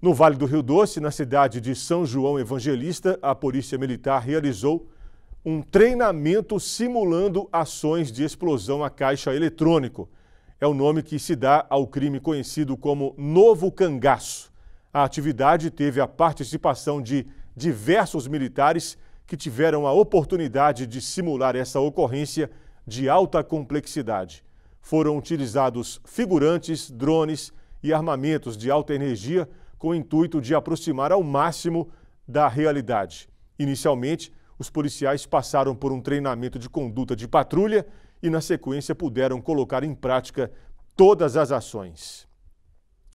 No Vale do Rio Doce, na cidade de São João Evangelista, a Polícia Militar realizou um treinamento simulando ações de explosão a caixa eletrônico. É o nome que se dá ao crime conhecido como Novo Cangaço. A atividade teve a participação de diversos militares que tiveram a oportunidade de simular essa ocorrência de alta complexidade. Foram utilizados figurantes, drones e armamentos de alta energia com o intuito de aproximar ao máximo da realidade. Inicialmente, os policiais passaram por um treinamento de conduta de patrulha e, na sequência, puderam colocar em prática todas as ações.